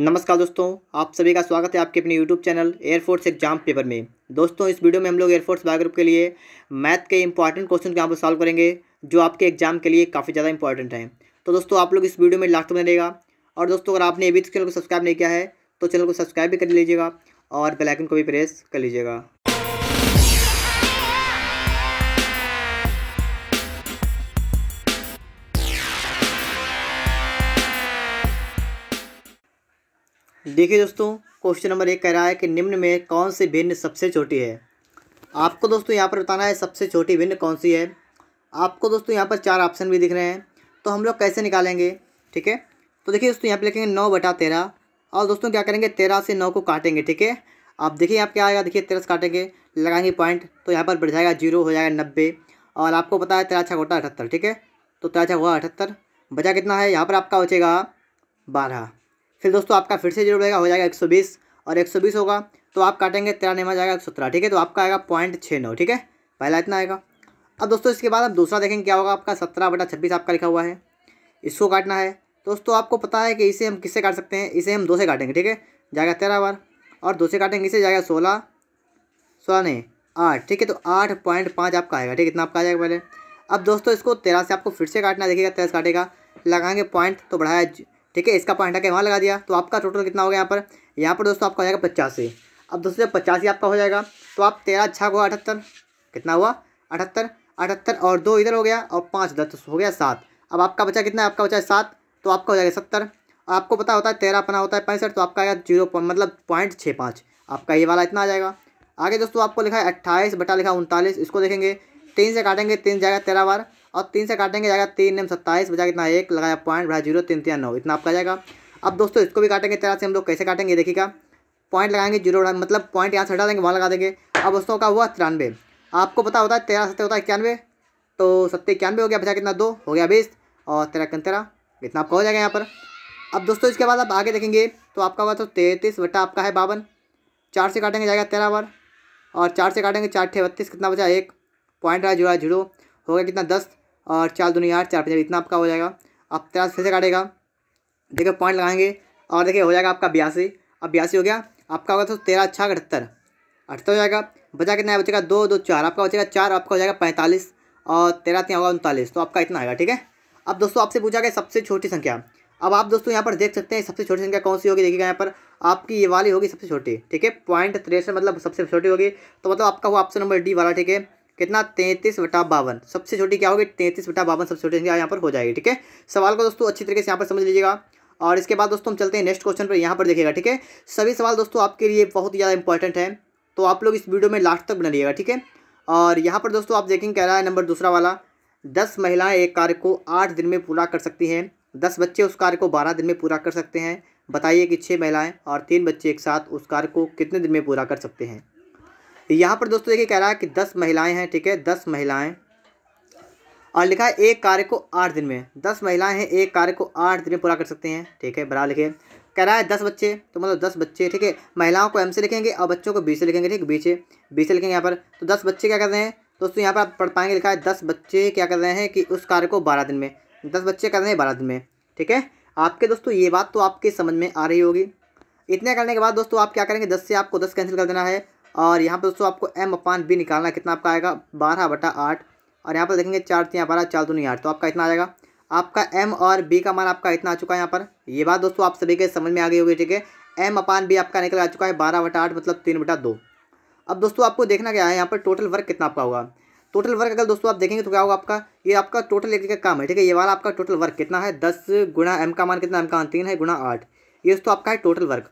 नमस्कार दोस्तों आप सभी का स्वागत है आपके अपने YouTube channel air force exam paper में दोस्तों इस वीडियो में हम लोग एयरफोर्स ग्रुप के लिए मैथ के इंपॉर्टेंट क्वेश्चन यहाँ पर सॉल्व करेंगे जो आपके एग्जाम के लिए काफ़ी ज़्यादा इंपॉर्टेंट हैं तो दोस्तों आप लोग इस वीडियो में लास्ट में रहेगा और दोस्तों अगर आपने अभी तक चैनल को सब्सक्राइब नहीं किया है तो चैनल को सब्सक्राइब भी कर लीजिएगा और बेलाइकन को भी प्रेस कर लीजिएगा देखिए दोस्तों क्वेश्चन नंबर एक कह रहा है कि निम्न में कौन सी भिन्न सबसे छोटी है आपको दोस्तों यहाँ पर बताना है सबसे छोटी भिन्न कौन सी है आपको दोस्तों यहाँ पर चार ऑप्शन भी दिख रहे हैं तो हम लोग कैसे निकालेंगे ठीक है तो देखिए दोस्तों यहाँ पर लिखेंगे नौ बटा तेरह और दोस्तों क्या करेंगे तेरह से नौ को काटेंगे ठीक है आप देखिए यहाँ क्या आएगा देखिए तेरह से काटेंगे लगाएंगे पॉइंट तो यहाँ पर बढ़ जाएगा जीरो हो जाएगा नब्बे और आपको पता है तेरह छः कोटा अठहत्तर ठीक है तो तेरह छः हुआ अठहत्तर बचा कितना है यहाँ पर आपका बचेगा बारह फिर दोस्तों आपका फिर से जीरो बढ़ेगा हो जाएगा एक सौ बीस और एक सौ बीस होगा तो आप काटेंगे तेरह नेमा जाएगा एक सत्रह ठीक है तो आपका आएगा पॉइंट छः नौ ठीक है पहला इतना आएगा अब दोस्तों इसके बाद आप दूसरा देखेंगे क्या होगा आपका सत्रह बटा छब्बीस आपका लिखा हुआ है इसको काटना है दोस्तों आपको पता है कि इसे हम किससे काट सकते हैं इसे हम दो से काटेंगे ठीक है जाएगा तेरह बार और दो से काटेंगे इसे जाएगा सोलह सोलह नहीं आठ ठीक है तो आठ पॉइंट पाँच आपका आएगा ठीक है इतना आपका आ जाएगा पहले अब दोस्तों इसको तेरह से आपको फिर से काटना देखिएगा तेरह काटेगा लगाएंगे पॉइंट तो बढ़ाया ठीक है इसका पॉइंट आके वहाँ लगा दिया तो आपका टोटल कितना हो गया यहाँ पर यहाँ पर दोस्तों आपका हो जाएगा पचासी अब दोस्तों जब पचासी आपका हो जाएगा तो आप तेरह छः हुआ अठहत्तर कितना हुआ अठहत्तर अठहत्तर और दो इधर हो गया और पाँच दस तो हो गया सात अब आपका बचा कितना है आपका बचा है सात तो आपका हो जाएगा सत्तर आपको पता होता है तेरह अपना होता है पैंसठ तो आपका आएगा जीरो मतलब पॉइंट छः पाँच आपका ये वाला इतना आ जाएगा आगे दोस्तों आपको लिखा है अट्ठाईस बटा लिखा उनतालीस इसको देखेंगे तीन से काटेंगे तीन जाएगा तेरह बार और तीन से काटेंगे जाएगा तीन एम सत्ताईस बजा कितना एक लगाया पॉइंट बढ़ा जीरो तीन तीन नौ इतना आपका जाएगा अब दोस्तों इसको भी काटेंगे तरह से हम लोग कैसे काटेंगे देखिएगा पॉइंट लगाएंगे जीरो मतलब पॉइंट यहाँ से हटा देंगे वहाँ लगा देंगे अब दोस्तों का हुआ तिरानवे आपको पता होता है तेरह सत्तर होता है इक्यानवे तो सत्तर इक्यानवे हो गया बचा कितना दो हो गया बीस और तेरह कन तेरह इतना आपका हो जाएगा यहाँ पर अब दोस्तों इसके बाद आप आगे देखेंगे तो आपका हुआ तो तैंतीस बटा आपका है बावन चार से काटेंगे जाएगा तेरह बार और चार से काटेंगे चार छः बत्तीस कितना बचा एक पॉइंट रहा जुड़ा जीरो हो गया कितना दस और चार दो यार चार पचास इतना आपका हो जाएगा आप तेरह फिर से काटेगा देखिए पॉइंट लगाएंगे और देखिए हो जाएगा आपका बयासी अब बयासी हो गया आपका होगा तो तेरह अच्छा अठहत्तर अठहत्तर हो जाएगा बचा कितना है बचेगा दो दो चार आपका बचेगा चार आपका हो जाएगा पैंतालीस और तेरह तीन होगा उनतालीस तो आपका इतना आएगा ठीक है अब दोस्तों आपसे पूछा गया सबसे छोटी संख्या अब आप दोस्तों यहाँ पर देख सकते हैं सबसे छोटी संख्या कौन सी होगी देखिएगा यहाँ पर आपकी ये वाली होगी सबसे छोटी ठीक है पॉइंट तिरसठ मतलब सबसे छोटी होगी तो मतलब आपका वो ऑप्शन नंबर डी वाला ठीक है कितना तैंतीस बटा बावन सबसे छोटी क्या होगी तैंतीस बटा बावन सबसे छोटी यहाँ पर हो जाएगी ठीक है सवाल को दोस्तों अच्छी तरीके से यहाँ पर समझ लीजिएगा और इसके बाद दोस्तों हम चलते हैं नेक्स्ट क्वेश्चन पर यहाँ पर देखिएगा ठीक है सभी सवाल दोस्तों आपके लिए बहुत ही ज़्यादा इंपॉर्टेंट है तो आप लोग इस वीडियो में लास्ट तक बना लीजिएगा ठीक है और यहाँ पर दोस्तों आप देखेंगे कह रहा है नंबर दूसरा वाला दस महिलाएँ एक कार्य को आठ दिन में पूरा कर सकती हैं दस बच्चे उस कार्य को बारह दिन में पूरा कर सकते हैं बताइए कि छः महिलाएँ और तीन बच्चे एक साथ उस कार्य को कितने दिन में पूरा कर सकते हैं यहाँ पर दोस्तों देखिए कह रहा है कि दस महिलाएं हैं ठीक है दस महिलाएं और लिखा है एक कार्य को आठ दिन में दस महिलाएं हैं एक कार्य को आठ दिन में पूरा कर सकते हैं ठीक है बराबर लिखिए कह रहा है दस बच्चे तो मतलब दस बच्चे ठीक है महिलाओं को एम से लिखेंगे और बच्चों को बी से लिखेंगे ठीक बी से बी से लिखेंगे यहाँ पर तो दस बच्चे क्या कर रहे हैं दोस्तों यहाँ पर आप पढ़ पाएंगे लिखा है दस बच्चे क्या कर रहे हैं कि उस कार्य को बारह दिन में दस बच्चे कर रहे हैं बारह दिन में ठीक है आपके दोस्तों ये बात तो आपके समझ में आ रही होगी इतने करने के बाद दोस्तों आप क्या करेंगे दस से आपको दस कैंसिल कर देना है और यहाँ पर दोस्तों आपको एम अपान बी निकालना कितना आपका आएगा बारह बटा आठ और यहाँ पर देखेंगे चार तीन बारह चार दूनी आठ तो आपका इतना आ जाएगा आपका एम और बी का मान आपका इतना आ चुका है यहाँ पर ये बात दोस्तों आप सभी के समझ में आ गई होगी ठीक है एम अपान बी आपका निकल आ चुका है बारह बटा आठ मतलब तीन बटा दो अब दोस्तों आपको देखना क्या है यहाँ पर टोटल वर्क कितना आपका होगा टोटल वर्क अगर दोस्तों आप देखेंगे तो क्या होगा आपका ये आपका टोटल एक का काम है ठीक है ये वाला आपका टोटल वर्क कितना है दस गुणा एम का मान कितना एम का मान तीन है गुणा आठ ये दोस्तों आपका है टोटल वर्क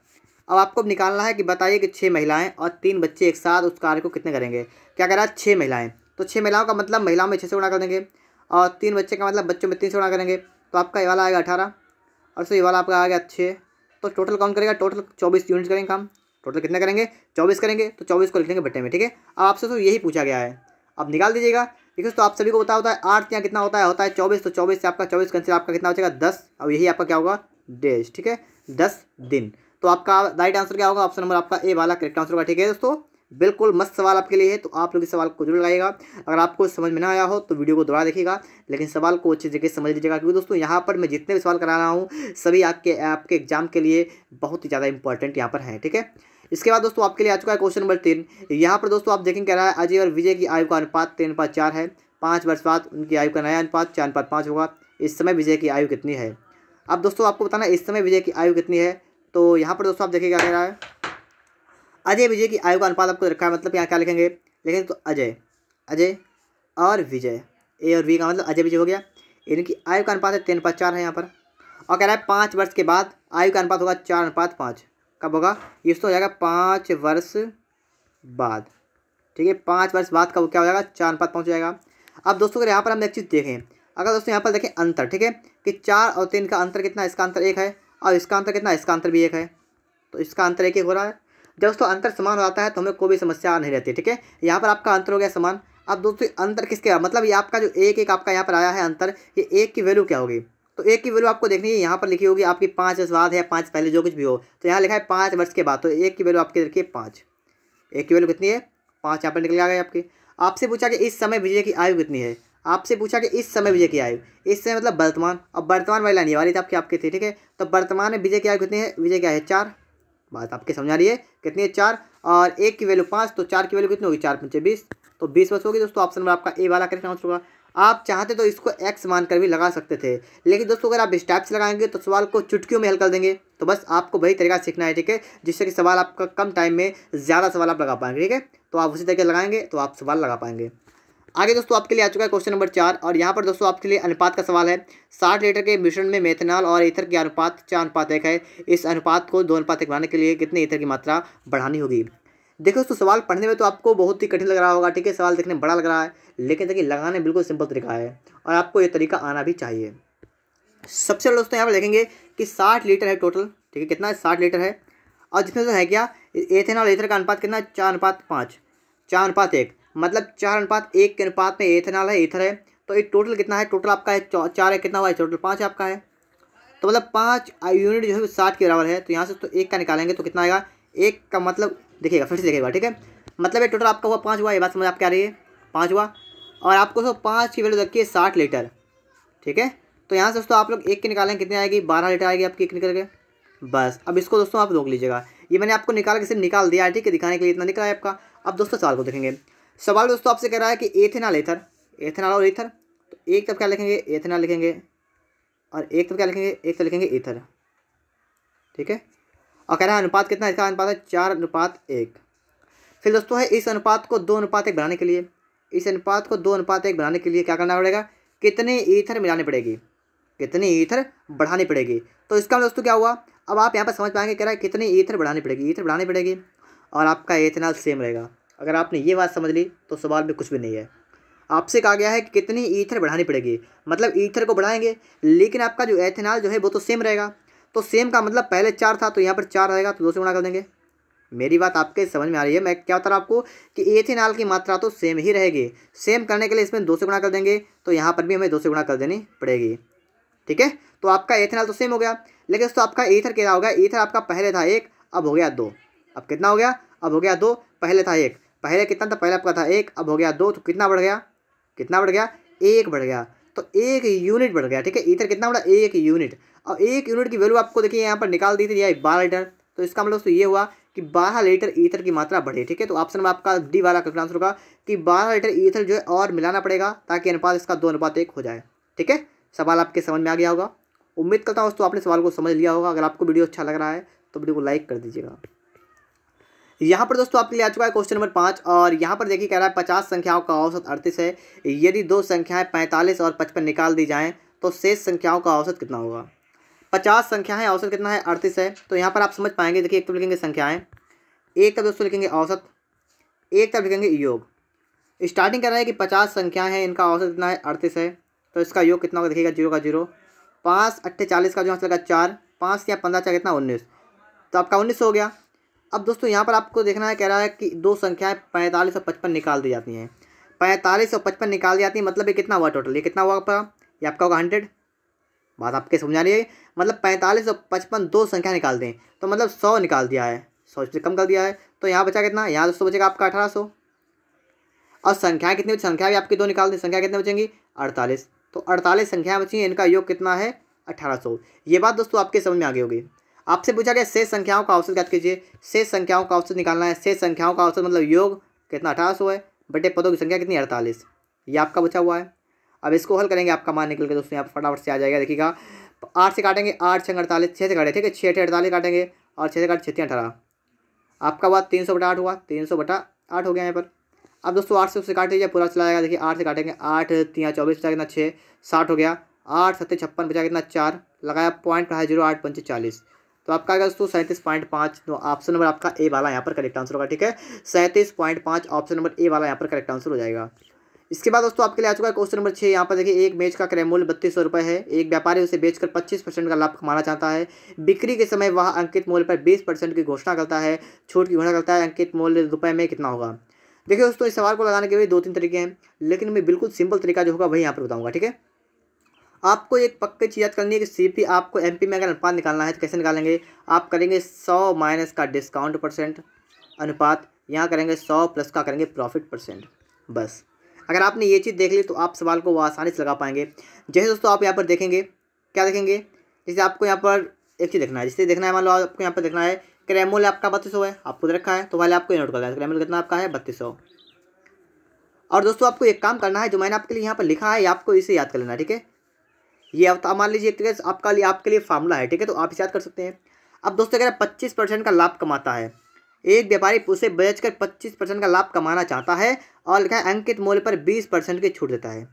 अब आपको निकालना है कि बताइए कि छः महिलाएं और तीन बच्चे एक साथ उस कार्य को कितने करेंगे क्या कह रहा है छः महिलाएं तो छः महिलाओं का मतलब महिलाओं में छः से गुणा कर देंगे और तीन बच्चे का मतलब बच्चों में तीन से गुणा करेंगे तो आपका ये वाला आएगा अठारह और सो ये वाला आपका आ गया छः तो टोटल कौन करेगा टोटल चौबीस यूनिट करेंगे काम टोटल कितना करेंगे चौबीस करेंगे तो चौबीस को लिखेंगे लेंगे बट्टे में ठीक है अब आपसे तो यही पूछा गया है अब निकाल दीजिएगा देखिए तो आप सभी को पता होता है आठ यहाँ कितना होता है होता है चौबीस तो चौबीस से आपका चौबीस कंसिल आपका कितना हो जाएगा दस अब यही आपका क्या होगा डेज ठीक है दस दिन तो आपका राइट आंसर क्या होगा ऑप्शन नंबर आपका ए वाला करेक्ट आंसर होगा ठीक है दोस्तों बिल्कुल मस्त सवाल आपके लिए है तो आप लोग इस सवाल को जरूर लगाएगा अगर आपको समझ में ना आया हो तो वीडियो को दोबारा देखिएगा लेकिन सवाल को अच्छी तरीके से समझ लीजिएगा क्योंकि दोस्तों यहाँ पर मैं जितने भी सवाल करा रहा हूँ सभी आपके आपके एग्जाम के लिए बहुत ही ज़्यादा इंपॉर्टेंट यहाँ पर हैं ठीक है इसके बाद दोस्तों आपके लिए आ चुका है क्वेश्चन नंबर तीन यहाँ पर दोस्तों आप देखेंगे कह रहा है अजय और विजय की आयु का अनुपात तीन अनुपात चार है पाँच वर्ष बाद उनकी आयु का नया अनुपात चार अनुपात पाँच होगा इस समय विजय की आयु कितनी है अब दोस्तों आपको बताना इस समय विजय की आयु कितनी है तो यहाँ पर दोस्तों आप देखिए क्या कह रहा है अजय विजय की आयु का अनुपात आपको रखा है मतलब यहाँ क्या लिखेंगे लिखेंगे तो अजय अजय और विजय ए और वी का मतलब अजय विजय हो गया इनकी आयु का अनुपात है तीन अनुपात चार है यहाँ पर और कह रहा है पाँच वर्ष के बाद आयु का अनुपात होगा चार अनुपात पाँच कब होगा ये तो हो जाएगा पाँच वर्ष बाद ठीक है पाँच वर्ष बाद कब क्या हो जाएगा चार अनुपात पहुँच जाएगा अब दोस्तों अगर यहाँ पर हम एक चीज़ देखें अगर दोस्तों यहाँ पर देखें अंतर ठीक है कि चार और तीन का अंतर कितना इसका अंतर एक है और इसका अंतर कितना इसका अंतर भी एक है तो इसका अंतर एक एक हो रहा है जब दोस्तों अंतर समान हो जाता है तो हमें कोई भी समस्या नहीं रहती ठीक है यहाँ पर आपका अंतर हो गया समान अब दोस्तों अंतर किसके मतलब ये आपका जो एक एक आपका यहाँ पर आया है अंतर ये एक की वैल्यू क्या होगी तो एक की वैल्यू आपको देखनी है यहाँ पर लिखी होगी आपकी पाँच वर्ष बाद है पाँच पहले जो कुछ भी हो तो यहाँ लिखा है पाँच वर्ष के बाद तो एक की वैल्यू आपकी देखिए पाँच एक की वैल्यू कितनी है पाँच यहाँ पर निकल आ गए आपकी आपसे पूछा कि इस समय विजय की आयु कितनी है आपसे पूछा कि इस समय विजय की आयु इस समय मतलब वर्तमान अब वर्तमान वाली लाइन ये वाली आपके आपके थे ठीक है तो वर्तमान में विजय की आयु कितनी है विजय की आयु है चार बात आपके समझा रही है कितनी है चार और एक की वैल्यू पाँच तो चार की वैल्यू कितनी होगी चार पंचे बीस तो बीस बस होगी दोस्तों ऑप्शन नंबर आपका ए वाला करेक्ट आंसर होगा आप चाहते तो इसको एक्स मानकर भी लगा सकते थे लेकिन दोस्तों अगर आप स्टेप्स लगाएंगे तो सवाल को चुटकियों में हल कर देंगे तो बस आपको वही तरीका सीखना है ठीक है जिससे कि सवाल आपका कम टाइम में ज़्यादा सवाल आप लगा पाएंगे ठीक है तो आप उसी तरीके लगाएंगे तो आप सवाल लगा पाएंगे आगे दोस्तों आपके लिए आ चुका है क्वेश्चन नंबर चार और यहाँ पर दोस्तों आपके लिए अनुपात का सवाल है साठ लीटर के मिश्रण में मेथनॉल और इथर के अनुपात चार अनुपात एक है इस अनुपात को दो अनुपात एक बनाने के लिए कितने इथर की मात्रा बढ़ानी होगी देखो दोस्तों सवाल पढ़ने में तो आपको बहुत ही कठिन लग रहा होगा ठीक है सवाल देखने में बड़ा लग रहा है लेकिन देखिए लगाने बिल्कुल सिंपल तरीका है और आपको ये तरीका आना भी चाहिए सबसे पहले दोस्तों यहाँ पर देखेंगे कि साठ लीटर है टोटल ठीक है कितना है साठ लीटर है और जिसमें तो है क्या एथेनॉल इथर का अनुपात कितना चार अनुपात पाँच चार अनुपात एक मतलब चार अनुपात एक के अनुपात में एथेनॉल है एथर है तो ये टोटल कितना है टोटल आपका है चार है कितना हुआ है टोटल पाँच आपका है तो मतलब पाँच यूनिट जो है साठ के बराबर है तो यहाँ से तो एक का निकालेंगे तो कितना आएगा एक का मतलब देखिएगा फिर से देखिएगा ठीक है मतलब ये टोटल आपका हुआ पाँच हुआ ये बात समझ आप आ रही है पाँच हुआ और आपको सो पाँच की वैल्यू रखिए साठ लीटर ठीक है तो यहाँ से दोस्तों आप लोग एक के निकालेंगे कितनी आएगी बारह लीटर आएगी आपकी एक निकल के बस अब इसको दोस्तों आप रोक लीजिएगा ये मैंने आपको निकाल के सिर्फ निकाल दिया है ठीक है दिखाने के लिए इतना निकला है आपका अब दोस्तों सवाल को देखेंगे सवाल दोस्तों आपसे कह रहा है कि एथेनॉल एथर एथेनॉल और एथर तो एक तब क्या लिखेंगे एथेनॉल लिखेंगे और एक तब क्या लिखेंगे एक तब लिखेंगे एथर ठीक है और कह रहा है अनुपात कितना इसका अनुपात है चार अनुपात एक फिर दोस्तों है इस अनुपात को दो अनुपात एक बनाने के लिए इस अनुपात को दो अनुपात एक बनाने के लिए क्या करना पड़ेगा कितने ईथर मिलाने पड़ेगी कितने ईथर बढ़ानी पड़ेगी तो इसका मतलब दोस्तों क्या हुआ अब आप यहाँ पर समझ पाएंगे कह रहा है कितने ईथर बढ़ानी पड़ेगी ईथर बढ़ानी पड़ेगी और आपका एथेनॉल सेम रहेगा अगर आपने ये बात समझ ली तो सवाल में कुछ भी नहीं है आपसे कहा गया है कि कितनी ईथर बढ़ानी पड़ेगी मतलब ईथर को बढ़ाएंगे लेकिन आपका जो एथेनॉल जो है वो तो सेम रहेगा तो सेम का मतलब पहले चार था तो यहाँ पर चार रहेगा तो दो से गुणा कर देंगे मेरी बात आपके समझ में आ रही है मैं क्या बता रहा आपको कि एथेनॉल की मात्रा तो सेम ही रहेगी सेम करने के लिए इसमें दो से गुणा कर देंगे तो यहाँ पर भी हमें दो से गुणा कर देनी पड़ेगी ठीक है तो आपका एथेनॉल तो सेम हो गया लेकिन दोस्तों आपका ईथर क्या होगा ईथर आपका पहले था एक अब हो गया दो अब कितना हो गया अब हो गया दो पहले था एक पहले कितना था पहले आपका था एक अब हो गया दो तो कितना बढ़ गया कितना बढ़ गया एक बढ़ गया तो एक यूनिट बढ़ गया ठीक है इधर कितना बढ़ा एक यूनिट और एक यूनिट की वैल्यू आपको देखिए यहाँ पर निकाल दी थी या बारह लीटर तो इसका मतलब दोस्तों ये हुआ कि बारह लीटर ईथर की मात्रा बढ़े ठीक है तो ऑप्शन में आपका डी वाला करेक्ट आंसर होगा कि बारह लीटर ईथर जो है और मिलाना पड़ेगा ताकि अनुपात इसका दो अनुपात एक हो जाए ठीक है सवाल आपके समझ में आ गया होगा उम्मीद करता हूँ दोस्तों आपने सवाल को समझ लिया होगा अगर आपको वीडियो अच्छा लग रहा है तो वीडियो को लाइक कर दीजिएगा यहाँ पर दोस्तों आपके लिए आ चुका है क्वेश्चन नंबर पाँच और यहाँ पर देखिए कह रहा है पचास संख्याओं का औसत अड़तीस है यदि दो संख्याएं पैंतालीस और पचपन निकाल दी जाएँ तो शेष संख्याओं का औसत कितना होगा पचास संख्या है औसत कितना है अड़तीस है तो यहाँ पर आप समझ पाएंगे देखिए एक तो लिखेंगे संख्याएँ एक तब दोस्तों लिखेंगे औसत एक तब लिखेंगे योग स्टार्टिंग कर रहा है कि पचास संख्याएँ हैं इनका औसत कितना है अड़तीस है तो इसका योग कितना होगा देखिएगा जीरो का जीरो पाँच अट्ठे चालीस का जो आंसर लगा चार पाँच या पंद्रह चार कितना उन्नीस तो आपका उन्नीस हो गया अब दोस्तों यहाँ पर आपको देखना है कह रहा है कि दो संख्याएं पैंतालीस और पचपन निकाल दी जाती हैं पैंतालीस और पचपन निकाल दी जाती है मतलब ये कितना हुआ टोटल ये कितना हुआ आपका ये आपका होगा हंड्रेड बात आपके समझा रही है मतलब पैंतालीस और पचपन दो संख्या निकाल दें तो मतलब सौ निकाल दिया है सौ से कम कर दिया है तो यहाँ बचा कितना यहाँ दोस्तों बचेगा आपका अठारह सौ और संख्याएँ कितनी बची संख्या भी आपकी दो निकाल दें संख्या कितनी बचेंगी अड़तालीस तो अड़तालीस संख्याएँ बची इनका योग कितना है अठारह सौ ये बात दोस्तों आपके समझ में आ गई होगी आपसे पूछा गया शेष संख्याओं का औसत ज्ञात कीजिए शेष संख्याओं का औसत निकालना है शेष संख्याओं का औसत मतलब योग कितना अठारह है बटे पदों की संख्या कितनी अड़तालीस ये आपका बचा हुआ है अब इसको हल करेंगे आपका मान निकल के दोस्तों यहाँ फटाफट से आ जाएगा देखिएगा आठ से काटेंगे आठ छः अड़तालीस छः से काटे ठीक है छः अठे अड़तालीस काटेंगे और छः से काटे छत्तीस अठारह आपका बात तीन सौ बटा आठ हुआ तीन सौ बटा आठ हो गया यहाँ पर अब दोस्तों आठ से उससे काट लीजिए पूरा चला जाएगा देखिए आठ से काटेंगे आठ तीन चौबीस बचा कितना छः साठ हो गया आठ सत्तर छप्पन बचा कितना चार लगाया पॉइंट जीरो आठ पंचे चालीस तो आपका आएगा दोस्तों सैंतीस पॉइंट पाँच तो ऑप्शन नंबर आपका ए वाला यहाँ पर करेक्ट आंसर होगा ठीक है सैंतीस पॉइंट पाँच ऑप्शन नंबर ए वाला यहाँ पर करेक्ट आंसर हो जाएगा इसके बाद दोस्तों आपके लिए आ चुका है क्वेश्चन नंबर छः यहाँ पर देखिए एक मेज का क्रय मूल्य बत्तीस सौ रुपये है एक व्यापारी उसे बेचकर पच्चीस परसेंट का लाभ कमाना चाहता है बिक्री के समय वह अंकित मूल्य पर बीस परसेंट की घोषणा करता है छूट की घोषणा करता है अंकित मूल्य रुपये में कितना होगा देखिए दोस्तों इस सवाल को लगाने के लिए दो तीन तरीके हैं लेकिन मैं बिल्कुल सिंपल तरीका जो होगा वही यहाँ पर बताऊँगा ठीक है आपको एक पक्की चीज़ याद करनी है कि सी पी आपको एम पी में अगर अनुपात निकालना है तो कैसे निकालेंगे आप करेंगे सौ माइनस का डिस्काउंट परसेंट अनुपात यहाँ करेंगे सौ प्लस का करेंगे प्रॉफिट परसेंट बस अगर आपने ये चीज़ देख ली तो आप सवाल को आसानी से लगा पाएंगे जैसे दोस्तों आप यहाँ पर देखेंगे क्या देखेंगे जैसे आपको यहाँ पर एक चीज़ देखना है जैसे देखना है मान लो आपको यहाँ पर देखना है क्रेमोल आपका बत्तीस सौ है आपको रखा है तो वाले आपको नोट करना है क्रेमोल कितना आपका है बत्तीस सौ और दोस्तों आपको एक काम करना है जो मैंने आपके लिए यहाँ पर लिखा है आपको इसे याद कर लेना ठीक है ये मान लीजिए एक तरीके से आपका लिए आपके लिए फार्मूला है ठीक है तो आप इसे याद कर सकते हैं अब दोस्तों अगर पच्चीस परसेंट का लाभ कमाता है एक व्यापारी उसे बेचकर पच्चीस परसेंट का लाभ कमाना चाहता है और लिखा है अंकित मूल्य पर बीस परसेंट की छूट देता है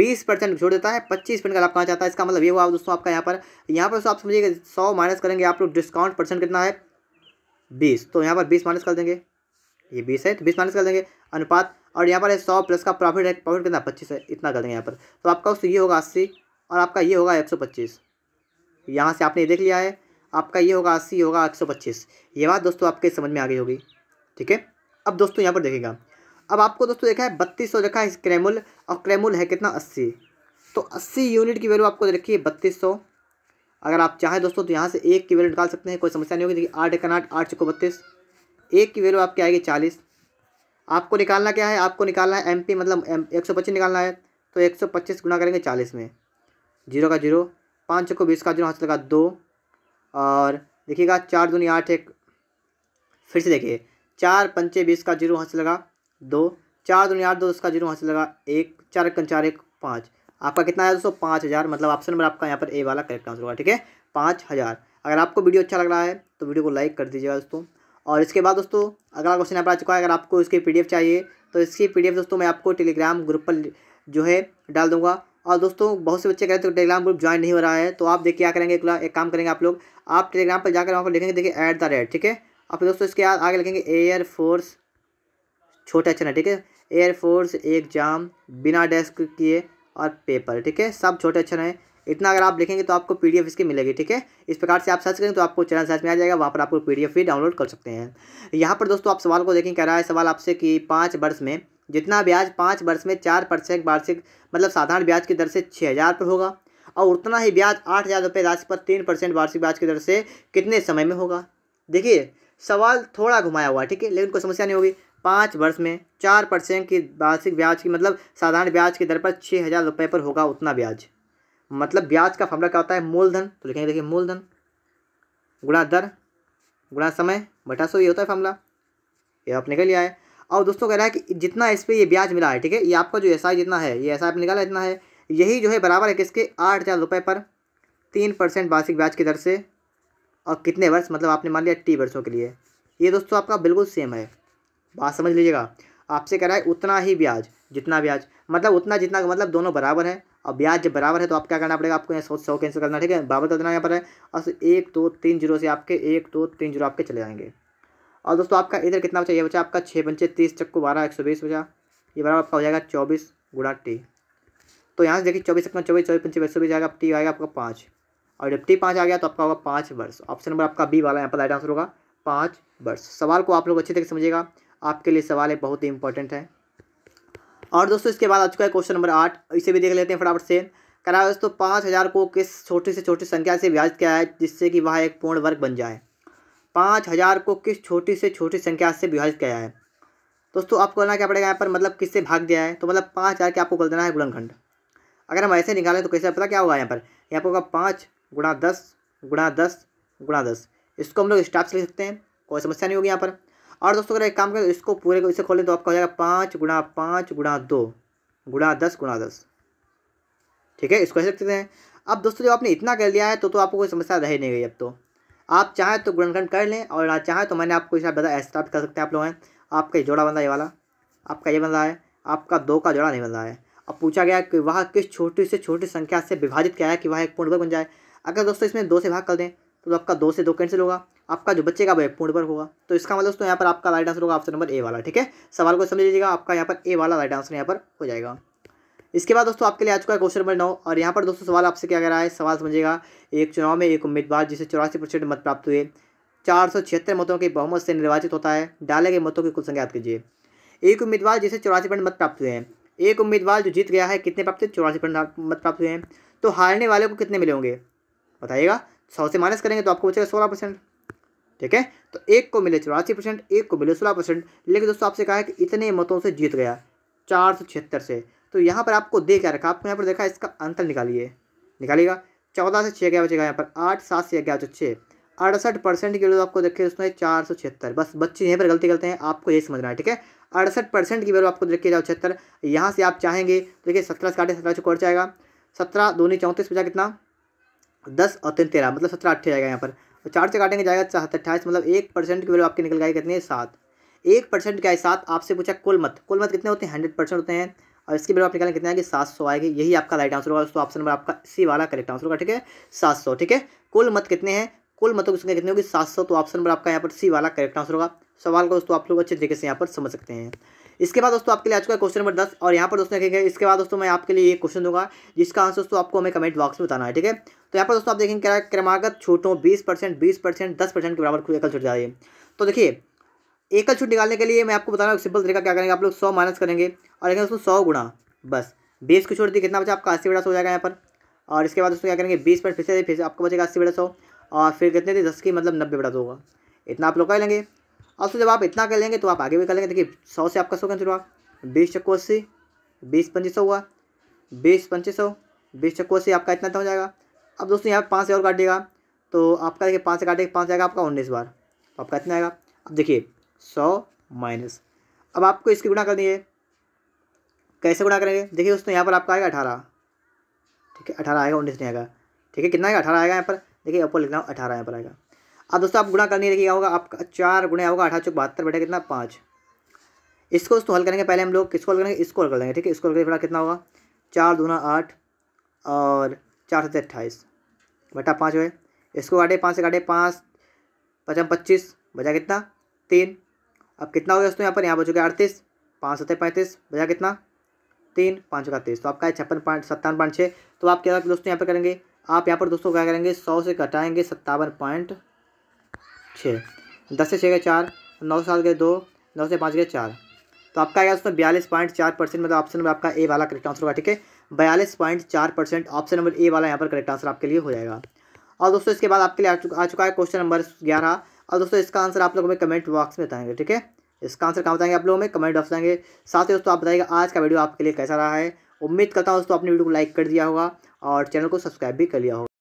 बीस परसेंट छोड़ देता है पच्चीस परसेंट का लाभ कहाँ चाहता है इसका मतलब ये हुआ दोस्तों आपका यहाँ पर यहाँ पर आप समझिए सौ माइनस करेंगे आप लोग डिस्काउंट परसेंट कितना है बीस तो यहाँ पर बीस माइनस कर देंगे ये बीस है तो बीस माइनस कर देंगे अनुपात और यहाँ पर है सौ प्लस का प्रॉफिट है प्रॉफिट कितना पच्चीस है इतना कर देंगे यहाँ पर तो आपका उससे ये होगा अस्सी और आपका ये होगा एक सौ पच्चीस यहाँ से आपने देख लिया है आपका ये होगा अस्सी होगा एक सौ पच्चीस ये बात दोस्तों आपके समझ में आ गई होगी ठीक है अब दोस्तों यहाँ पर देखेगा अब आपको दोस्तों देखा है बत्तीस सौ रखा है क्रेमुल और क्रेमुल है कितना अस्सी तो अस्सी यूनिट की वैल्यू आपको रखी है बत्तीस सौ अगर आप चाहें दोस्तों तो यहाँ से एक की वैल्यू निकाल सकते हैं कोई समस्या नहीं होगी देखिए आठ एक आठ आठ चौको बत्तीस एक की वैल्यू आपकी आएगी चालीस आपको निकालना क्या है आपको निकालना है एम मतलब एक सौ पच्चीस निकालना है तो एक सौ पच्चीस गुना करेंगे चालीस में जीरो का जीरो पाँच को बीस का जीरो हाथ लगा दो और देखिएगा चार दूनी आठ एक फिर से देखिए चार पंचे बीस का जीरो हाथ लगा दो चार दूनी आठ दो उसका जीरो हाथ लगा एक चार एक चार एक पाँच आपका कितना आया दोस्तों पाँच हज़ार मतलब ऑप्शन नंबर आपका यहाँ पर ए वाला करेक्ट आंसर होगा ठीक है पाँच हज़ार अगर आपको वीडियो अच्छा लग रहा है तो वीडियो को लाइक कर दीजिएगा दोस्तों और इसके बाद दोस्तों अगला क्वेश्चन यहाँ पर आ चुका है अगर आपको इसकी पीडीएफ चाहिए तो इसकी पीडीएफ दोस्तों मैं आपको टेलीग्राम ग्रुप पर जो है डाल दूँगा और दोस्तों बहुत से बच्चे कह रहे थे टेलीग्राम ग्रुप ज्वाइन नहीं हो रहा है तो आप देखिए क्या करेंगे एक काम करेंगे आप लोग आप टेलीग्राम पर जाकर वहाँ पर लिखेंगे देखिए ऐट द रेट ठीक है और फिर दोस्तों इसके बाद आगे लिखेंगे एयर फोर्स छोटे अच्छा है ठीक है एयर फोर्स एग्जाम बिना डेस्क किए और पेपर ठीक है सब छोटे अच्छे हैं इतना अगर आप लिखेंगे तो आपको पी इसकी मिलेगी ठीक है इस प्रकार से आप सर्च करेंगे तो आपको चैनल सर्च में आ जाएगा वहाँ पर आपको पी भी डाउनलोड कर सकते हैं यहाँ पर दोस्तों आप सवाल को देखें कह रहा है सवाल आपसे कि पाँच वर्ष में जितना ब्याज पाँच वर्ष में चार परसेंट वार्षिक मतलब साधारण ब्याज की दर से छः हज़ार पर होगा और उतना ही ब्याज आठ हज़ार रुपये राशि पर तीन परसेंट वार्षिक ब्याज की दर से कितने समय में होगा देखिए सवाल थोड़ा घुमाया हुआ है ठीक है लेकिन कोई समस्या नहीं होगी पाँच वर्ष में चार परसेंट की वार्षिक ब्याज की मतलब साधारण ब्याज की दर पर छः हज़ार रुपये पर होगा उतना ब्याज मतलब ब्याज का फॉर्मूला क्या होता है मूलधन तो लिखेंगे देखिए मूलधन गुणा दर गुणा समय बटा सो ये होता है फॉर्मूला ये आपने निकल लिया है और दोस्तों कह रहा है कि जितना इस पर ये ब्याज मिला है ठीक है ये आपका जो एस जितना है ये एस आई निकाला इतना है यही जो है बराबर है किसके आठ हज़ार रुपये पर तीन परसेंट वार्षिक ब्याज की दर से और कितने वर्ष मतलब आपने मान लिया टी वर्षों के लिए ये दोस्तों आपका बिल्कुल सेम है बात समझ लीजिएगा आपसे कह रहा है उतना ही ब्याज जितना ब्याज मतलब उतना जितना मतलब दोनों बराबर है और ब्याज जब बराबर है तो आप क्या करना पड़ेगा आपको यहाँ सौ सौ कैंसिल करना ठीक है बराबर कर देना यहाँ पर है और एक दो तो, तीन जीरो से आपके एक दो तो, तीन जीरो आपके चले जाएंगे और दोस्तों आपका इधर कितना बचा ये बचा आपका छः पंचे तीस चक्को बारह एक सौ बीस बचा ये बराबर आपका हो जाएगा चौबीस गुड़ा टी तो यहाँ से देखिए चौबीस चक्का चौबीस चौबीस पंचे एक सौ बीस आएगा टी आएगा आपका पाँच और जब टी पाँच आ गया तो आपका होगा पाँच वर्ष ऑप्शन नंबर आपका बी वाला यहाँ पर राइट आंसर होगा पाँच वर्ष सवाल को आप लोग अच्छे तरीके समझिएगा आपके लिए सवाल है बहुत ही इंपॉर्टेंट है और दोस्तों इसके बाद आ चुका है क्वेश्चन नंबर आठ इसे भी देख लेते हैं फटाफट से करा दोस्तों पाँच हज़ार को किस छोटी से छोटी संख्या से विभाजित किया है जिससे कि वह एक पूर्ण वर्ग बन जाए पाँच हज़ार को किस छोटी से छोटी संख्या से विभाजित किया है दोस्तों आपको करना क्या पड़ेगा यहाँ पर मतलब किससे भाग दिया है तो मतलब पाँच हज़ार के आपको कर देना है गुणनखंड अगर हम ऐसे निकालें तो कैसे पता क्या होगा यहाँ पर यहाँ पर होगा पाँच गुणा दस गुणा दस गुणा दस इसको हम लोग स्टाफ से लिख सकते हैं कोई समस्या नहीं होगी यहाँ पर और दोस्तों अगर एक काम करें इसको पूरे को इसे खोलें तो आपका हो जाएगा पाँच गुणा पाँच गुणा दो गुणा दस गुणा दस ठीक है इसको ऐसे लिख सकते हैं अब दोस्तों जब आपने इतना कर लिया है तो तो आपको कोई समस्या रह नहीं गई अब तो आप चाहें तो गुणनखंड कर लें और ना चाहें तो मैंने आपको हिसाब बताया ऐसा कर सकते हैं आप लोग हैं आपका ये जोड़ा बन रहा है ये वाला आपका ये बन रहा है आपका दो का जोड़ा नहीं बन रहा है अब पूछा गया कि वह किस छोटी से छोटी संख्या से विभाजित किया है कि वह एक पूर्ण वर्ग बन जाए अगर दोस्तों इसमें दो से भाग कर दें तो आपका दो से दो कैंसिल होगा आपका जो बच्चे का वह पूर्ण वर्ग होगा तो इसका मतलब दोस्तों यहाँ पर आपका राइट आंसर होगा ऑप्शन नंबर ए वाला ठीक है सवाल को समझ लीजिएगा आपका यहाँ पर ए वाला राइट आंसर यहाँ पर हो जाएगा इसके बाद दोस्तों आपके लिए आ चुका है क्वेश्चन नंबर नौ और यहाँ पर दोस्तों सवाल आपसे क्या कह रहा है सवाल समझिएगा एक चुनाव में एक उम्मीदवार जिसे चौरासी परसेंट मत प्राप्त हुए चार सौ छिहत्तर मतों के बहुमत से निर्वाचित होता है डाले गए मतों की कुल संख्या याद कीजिए एक उम्मीदवार जिसे चौरासी परसेंट मत प्राप्त हुए हैं एक उम्मीदवार जो जीत गया है कितने प्राप्त हुए चौरासी परसेंट मत प्राप्त हुए हैं तो हारने वाले को कितने मिले होंगे बताइएगा सौ से माइनस करेंगे तो आपको बचेगा सोलह परसेंट ठीक है तो एक को मिले चौरासी परसेंट एक को मिले सोलह परसेंट लेकिन दोस्तों आपसे कहा है कि इतने मतों से जीत गया चार सौ छिहत्तर से तो यहाँ पर आपको दे क्या रखा आपको यहाँ पर देखा इसका अंतर निकालिए निकालिएगा चौदह से छः क्या बचेगा यहाँ पर आठ सात से ग्यारह तो छः अड़सठ परसेंट की वैल्यू आपको देखिए उसमें चार सौ छिहत्तर बस बच्चे यहीं पर गलती करते हैं आपको यही समझना है ठीक है अड़सठ परसेंट की वैल्यू आपको देखिए जाओ छिहत्तर यहाँ से आप चाहेंगे तो देखिए सत्रह से काटे सत्रह चौकोर जाएगा सत्रह दूनी चौंतीस बचा कितना दस और तीन तेरह मतलब सत्रह अट्ठे जाएगा यहाँ पर और चार से काटेंगे जाएगा सात अट्ठाईस मतलब एक परसेंट की वैल्यू आपकी निकल जाएगी कितनी है सात एक परसेंट क्या है सात आपसे पूछा कुल मत कुल मत कितने होते हैं हंड्रेड परसेंट होते हैं और इसकी वैल्यू आप निकालें कितने आएगी सात सौ आएगी यही आपका राइट आंसर होगा दोस्तों ऑप्शन नंबर आपका सी वाला करेक्ट आंसर होगा ठीक है सात सौ ठीक है कुल मत कितने हैं कुल मतों की संख्या कितनी होगी सात सौ तो ऑप्शन नंबर आपका यहाँ पर सी वाला करेक्ट आंसर होगा सवाल को दोस्तों आप लोग अच्छे तरीके से यहाँ पर समझ सकते हैं इसके बाद दोस्तों आपके लिए आ चुका है क्वेश्चन नंबर दस और यहाँ पर दोस्तों देखेंगे इसके बाद दोस्तों मैं आपके लिए एक क्वेश्चन दूंगा जिसका आंसर दोस्तों आपको हमें कमेंट बॉक्स में बताना है ठीक है तो यहाँ पर दोस्तों आप देखेंगे क्या क्रमागत छूटों बीस परसेंट बीस परसेंट दस परसेंट के बराबर खुद एकल छूट जा रही है तो देखिए एकल छूट निकालने के लिए मैं आपको बता रहा हूँ सिंपल तरीका क्या करेंगे आप लोग सौ माइनस करेंगे और लेकिन उसमें सौ गुणा बस बीस को छोड़ दिए कितना बचा आपका अस्सी बड़ा सौ हो जाएगा यहाँ पर और इसके बाद उसमें क्या करेंगे बीस पर फिर से फिर आपको बचेगा अस्सी बड़ा सौ और फिर कितने थे दस की मतलब नब्बे बड़ा सौ होगा इतना आप लोग कर लेंगे और उसको जब आप इतना कर लेंगे तो आप आगे भी कर लेंगे देखिए सौ से आपका सौ कैंसिल हुआ बीस चक्को अस्सी बीस पच्चीस सौ हुआ बीस पच्चीस सौ बीस चक्को अस्सी आपका इतना हो जाएगा अब दोस्तों यहाँ पर पाँच से और देगा तो आपका देखिए पाँच से काटेगा पाँच जाएगा आपका उन्नीस बार तो आपका इतना आएगा अब देखिए सौ माइनस अब आपको इसकी गुणा करनी है कैसे गुणा करेंगे देखिए दोस्तों यहाँ पर आपका आएगा अठारह ठीक है अठारह आएगा उन्नीस नहीं आएगा ठीक है कितना आएगा अठारह आएगा यहाँ पर देखिए ऊपर लिख रहा हूँ अठारह यहाँ पर आएगा अब दोस्तों आप गुणा करनी देखिए होगा आपका चार गुणा होगा अठारह चौक बहत्तर बैठा कितना पाँच इसको दोस्तों हल करेंगे पहले हम लोग किसको हल करेंगे इसको हल कर लेंगे ठीक है इसको हल बड़ा कितना होगा चार दूना आठ और चार सौ अट्ठाईस बटा पाँच हुए इसको काटे पाँच से काटे पाँच पचम पच्चीस बचा कितना तीन अब कितना हो गया दोस्तों यहाँ पर यहाँ बचोगे अड़तीस पाँच सत्तर पैंतीस बजा कितना तीन पाँच का तीस तो आपका है छप्पन पॉइंट सत्तावन पॉइंट छः तो आप क्या दोस्तों यहाँ पर करेंगे आप यहाँ पर दोस्तों क्या करेंगे सौ से घटाएंगे सत्तावन पॉइंट छः दस से छः गए चार नौ से सात गए दो नौ से पाँच गए चार तो आपका आएगा दोस्तों बयालीस पॉइंट चार परसेंट मतलब ऑप्शन नंबर आपका ए वाला करेक्ट आंसर होगा ठीक है बयालीस पॉइंट चार परसेंट ऑप्शन नंबर ए वाला यहाँ पर करेक्ट आंसर आपके लिए हो जाएगा और दोस्तों इसके बाद आपके लिए आ चुका है क्वेश्चन नंबर ग्यारह और दोस्तों इसका आंसर आप लोगों में कमेंट बॉक्स में बताएंगे ठीक है इसका आंसर कहाँ बताएंगे आप लोगों में कमेंट बॉक्स बताएंगे साथ ही दोस्तों आप बताएंगे आज का वीडियो आपके लिए कैसा रहा है उम्मीद करता हूँ दोस्तों आपने वीडियो को लाइक कर दिया होगा और चैनल को सब्सक्राइब भी कर लिया होगा